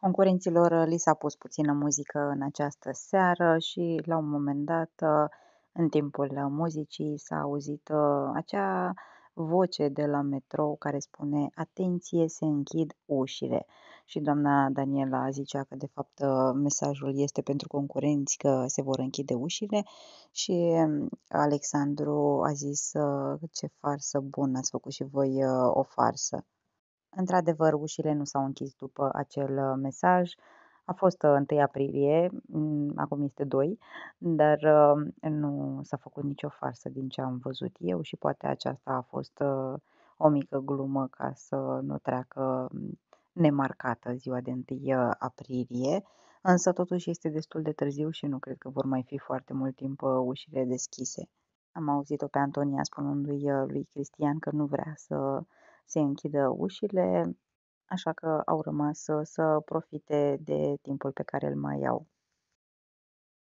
Concurenților li s-a pus puțină muzică în această seară și la un moment dat, în timpul muzicii, s-a auzit uh, acea voce de la metrou care spune Atenție, se închid ușile. Și doamna Daniela zicea că de fapt uh, mesajul este pentru concurenți că se vor închide ușile și um, Alexandru a zis uh, ce farsă bună ați făcut și voi o farsă. Într-adevăr, ușile nu s-au închis după acel uh, mesaj. A fost 1 uh, aprilie, mm, acum este 2, dar uh, nu s-a făcut nicio farsă din ce am văzut eu și poate aceasta a fost o mică glumă ca să nu treacă mm, nemarcată ziua de 1 aprilie, însă totuși este destul de târziu și nu cred că vor mai fi foarte mult timp ușile deschise. Am auzit-o pe Antonia spunându-i lui Cristian că nu vrea să se închidă ușile, așa că au rămas să profite de timpul pe care îl mai au.